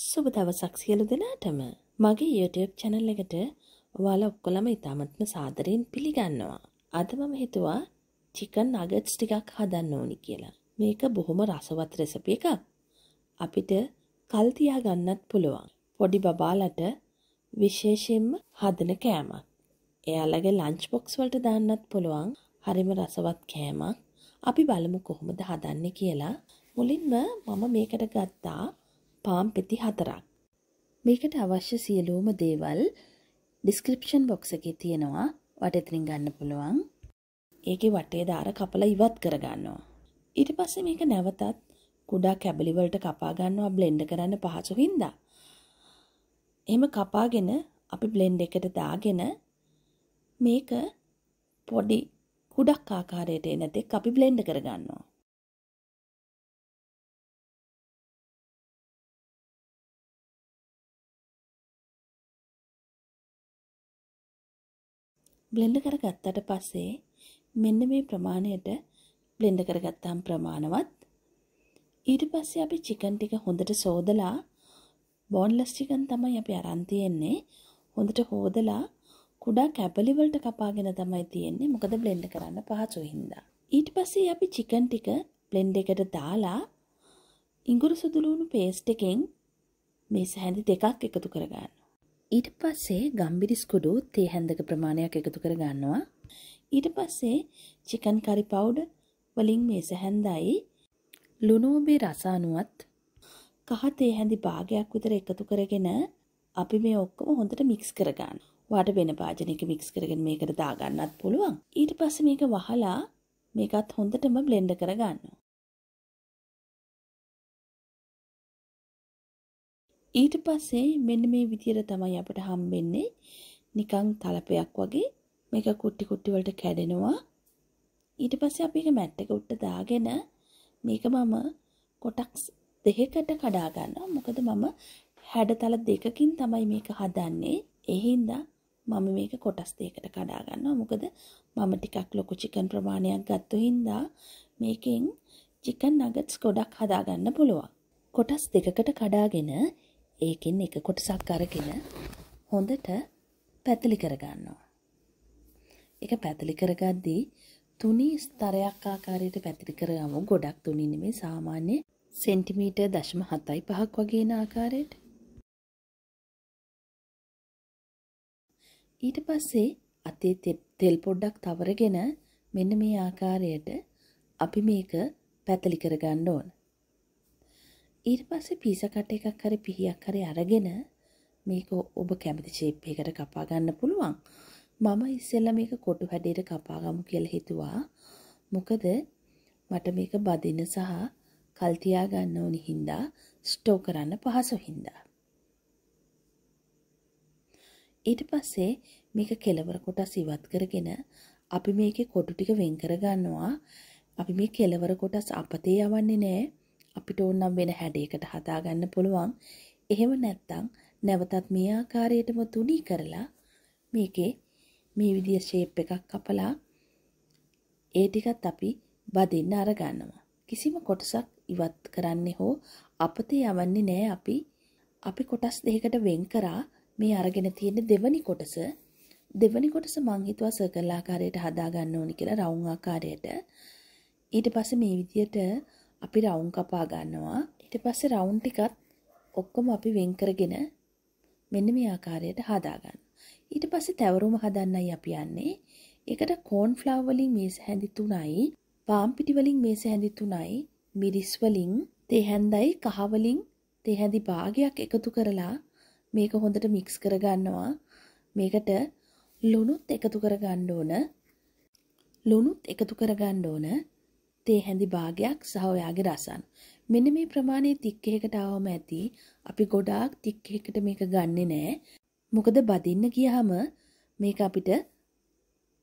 සුබ දවසක් සියලු දෙනාටම මගේ YouTube channel එකට ඔයාලා ඔක්කොලම ඉතාමත්ම සාදරයෙන් පිළිගන්නවා. අද මම හිතුවා chicken nuggets ටිකක් හදන්න ඕනි කියලා. මේක බොහොම රසවත් රෙසිපි එකක්. අපිට කල් තියාගන්නත් පුළුවන්. පොඩි බබාලට විශේෂයෙන්ම හදන කෑමක්. එයාලගේ ලන්ච් බොක්ස් වලට දාන්නත් පුළුවන්. හරිම රසවත් කෑමක්. අපි බලමු කොහොමද හදන්නේ කියලා. මුලින්ම මම මේකට ගත්තා පාම් පෙති හතරක්. මේකට අවශ්‍ය සියලූම දේවල් ඩිස්ක්‍රිප්ෂන් බොක්ස එක තියෙනවා වටතරින් ගන්න පුළුවන් ඒක වටේ දාර කපල ඉවත් කරගන්නවා. ඊට පස්සේ මේක නැවතත් කුඩා කැබලිවලට කපාගන්නවා බ්ලෙන්ඩ කරන්න පහසු හින්දා. එහෙම කපාගෙන අපි බ්ලෙන්ඩ් එකට දාගෙන මේක පොඩි කුඩක් ආකාරයට එනතෙක් අපි බ්ලෙන්ඩ් කරගන්නවා. බ්ලෙන්ඩ් කරගත්තට පස්සේ මෙන්න මේ ප්‍රමාණයට බ්ලෙන්ඩ් කරගත්තාම ප්‍රමාණවත් ඊට පස්සේ අපි චිකන් ටික හොඳට සෝදලා බෝන්ලස් චිකන් තමයි අපි අරන් තියෙන්නේ හොඳට හොදලා කුඩා කැපලි වලට කපාගෙන තමයි තියෙන්නේ මොකද බ්ලෙන්ඩ් කරන්න පහසු හින්දා ඊට පස්සේ අපි චිකන් ටික බ්ලෙන්ඩ් එකට දාලා ඉඟුරු සුදුලුණු පේස්ට් එකෙන් මේ සැහැඳි දෙකක් එකතු කරගන්න ඊට පස්සේ ගම්බිරිස් කුඩු තේ හැන්දක ප්‍රමාණයක් එකතු කර ගන්නවා. ඊට පස්සේ චිකන් කරි පවුඩර් වලින් මේ සැහැන්දයි ලුණුඹේ රස අනුවත් කහ තේ හැඳි භාගයක් විතර එකතු කරගෙන අපි මේ ඔක්කොම හොඳට මික්ස් කර ගන්න. වාට වෙන භාජනයක මික්ස් කරගෙන මේකට දාගන්නත් පුළුවන්. ඊට පස්සේ මේක වහලා මේකත් හොඳටම බ්ලෙන්ඩ් කරගන්න. ඊට පස්සේ මෙන්න මේ විදියට තමයි අපිට හම්බෙන්නේ නිකන් තලපයක් වගේ මේක කුටි කුටි වලට කැඩෙනවා ඊට පස්සේ අපි ඒක මැට් එක උඩට දාගෙන මේක මම කොටස් දෙකකට කඩා ගන්නවා මොකද මම හැඩතල දෙකකින් තමයි මේක හදන්නේ ඒ හින්දා මම මේක කොටස් දෙකකට කඩා ගන්නවා මොකද මම ටිකක් ලොකු චිකන් ප්‍රමාණයක් ගත්තු හින්දා මේකෙන් චිකන් නගට්ස් ගොඩක් හදාගන්න පුළුවන් කොටස් දෙකකට කඩාගෙන ඒකෙන් එක කොටසක් අරගෙන හොඳට පැතලි කරගන්නවා. එක පැතලි කරගද්දී තුනි ස්තරයක් ආකාරයට පැතිරි කරගමු ගොඩක් තුනි නෙමේ සාමාන්‍ය සෙන්ටිමීටර් දශම හතයි පහක් වගේන ආකාරයට. ඊට පස්සේ අතේ තෙල් පොඩ්ඩක් තවරගෙන මෙන්න මේ ආකාරයට අපි මේක පැතලි කරගන්න ඕන. ඊට පස්සේ පීසා කට එකක් හරි පිහියක් හරි අරගෙන මේක ඔබ කැමති ෂේප් එකකට කපා ගන්න පුළුවන්. මම ඉස්සෙල්ලා මේක කොටු හැඩයට කපාගමු කියලා හිතුවා. මොකද මට මේක බදින සහ කල් තියා ගන්න ඕනි හින්දා ස්ටෝ කරන්න පහසු හින්දා. ඊට පස්සේ මේක කෙලවර කොටස් ඉවත් කරගෙන අපි මේකේ කොටු ටික වෙන් කර ගන්නවා. අපි මේ කෙලවර කොටස් අපතේ යවන්නේ නැහැ. අපිට ඕනම් වෙන හැඩයකට හදාගන්න පුළුවන්. එහෙම නැත්තම් නැවතත් මේ ආකාරයටම තුනී කරලා මේකේ මේ විදිය ෂේප් එකක් කපලා ඒ ටිකත් අපි බදින්න අරගන්නවා. කිසිම කොටසක් ඉවත් කරන්නේ හෝ අපතේ යවන්නේ නෑ අපි. අපි කොටස් දෙකකට වෙන් කරා මේ අරගෙන තියෙන දෙවනි කොටස දෙවනි කොටස මං හිතුවා සර්කල් ආකාරයට හදා ගන්න ඕනි කියලා රවුම් ආකාරයට ඊට පස්සේ මේ විදියට අපි රවුම් කපා ගන්නවා ඊට පස්සේ රවුම් ටිකත් ඔක්කොම අපි වෙන් කරගෙන මෙන්න මේ ආකාරයට හදා ගන්න. ඊට පස්සේ තැවරුම හදන්නයි අපි යන්නේ. ඒකට කෝන් ෆ්ලවර් වලින් මේස හැඳි තුනයි, පාම් පිටි වලින් මේස හැඳි තුනයි, මිරිස් වලින් තේ හැඳයි කහ වලින් තේ හැඳි භාගයක් එකතු කරලා මේක හොඳට මික්ස් කරගන්නවා. මේකට ලුණුත් එකතු කරගන්න ඕන. ලුණුත් එකතු කරගන්න ඕන. තේ හැඳි භාගයක් සහ ඔයාගේ රසන්. මෙන්න මේ ප්‍රමාණය තික්කෙහෙකට ආවම ඇති. අපි ගොඩාක් තික්කෙහෙකට මේක ගන්නෙ නෑ. මොකද බදින්න ගියහම මේක අපිට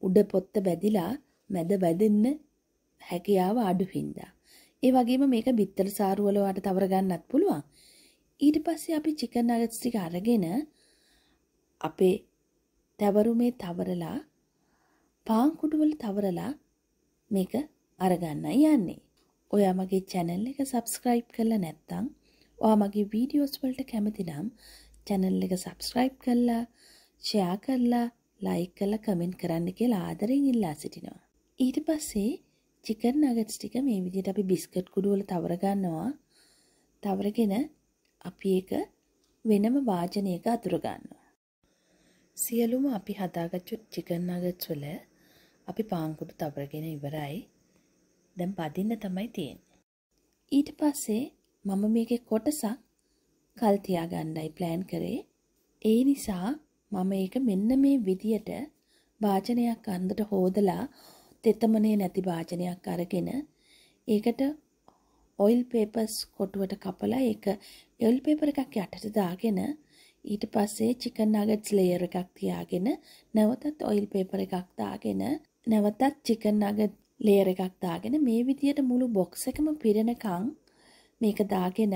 උඩ පොත්ත බැදිලා මැද බැදෙන්න හැකියාව අඩු හින්දා. ඒ වගේම මේක බිත්තර සාරු වල වට තවර ගන්නත් පුළුවන්. ඊට පස්සේ අපි චිකන් නගට්ස් ටික අරගෙන අපේ තවරුමේ තවරලා පාන් කුඩු වල තවරලා මේක අරගන්න යන්නේ. ඔයා මගේ චැනල් එක සබස්ක්‍රයිබ් කරලා නැත්තං ඔයා මගේ වීඩියෝස් වලට කැමතිනම් චැනල් එක සබස්ක්‍රයිබ් කරලා ෂයා කරලා ලයික් කරලා කමෙන්ට් කරන්න කියලා ආදරෙන් ඉල්ලා සිටිනවා. ඊට පස්සේ චිකන් නගට්ස් ටික මේ විදිහට අපි බිස්කට් කුඩු වල තවර ගන්නවා. තවරගෙන අපි ඒක වෙනම වාජනයක අතුර ගන්නවා. සියලුම අපි හදාගත්තු චිකන් නගට්ස් වල අපි පාන් කුඩු තවරගෙන ඉවරයි. දැන් බදින්න තමයි තියෙන්නේ. ඊට පස්සේ මම මේකේ කොටසක් කල් තියාගන්නයි plan කරේ. ඒ නිසා මම ඒක මෙන්න මේ විදියට වාචනයක් අන්දට හොදලා තෙතමනේ නැති වාචනයක් අරගෙන ඒකට ඔයිල් පේපර්ස් කොටුවට කපලා ඒක ඔයිල් පේපර් එකක් යටට දාගෙන ඊට පස්සේ චිකන් නගට්ස් ලේයර් එකක් තියාගෙන නැවතත් ඔයිල් පේපර් එකක් දාගෙන නැවතත් චිකන් නගට් ලේයර් එකක් දාගෙන මේ විදියට මුළු බොක්ස් එකම පිරෙනකන් මේක දාගෙන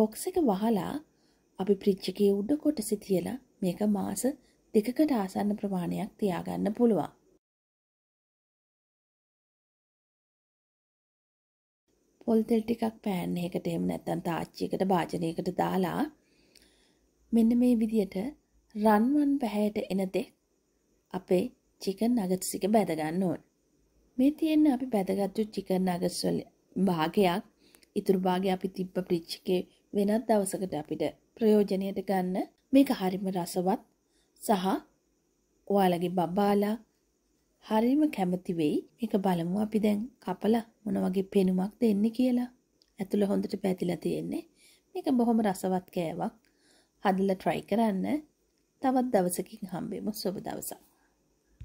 බොක්ස් එක වහලා අපි ෆ්‍රිජ් එකේ උඩ කොටසේ තියලා මේක මාස දෙකකට ආසන්න ප්‍රමාණයක් තියාගන්න පුළුවන්. පොල් තෙල් ටිකක් පෑන් එකකට එහෙම නැත්නම් තාච්චියකට භාජනයකට දාලා මෙන්න මේ විදියට රන්වන් පැහැයට එන තෙක් අපේ චිකන් නගට්ස් එක බැද ගන්න ඕනේ. මේ තියෙන අපි පැදගත්තු චිකන් නගස් වල භාගයක් ඉතුරු භාගය අපි තිබ්බ ෆ්‍රිජ් එකේ වෙනත් දවසකට අපිට ප්‍රයෝජනයට ගන්න මේක හරිම රසවත් සහ ඔයාලගේ බබාලා හරිම කැමති වෙයි. මේක බලමු අපි දැන් කපලා මොන වගේ පෙනුමක් දෙන්නේ කියලා. ඇතුළ හොඳට පැතිලා තියෙන්නේ. මේක බොහොම රසවත් කෑවක්. හදලා try කරන්න. තවත් දවසකින් හම්බෙමු. සුබ දවසක්.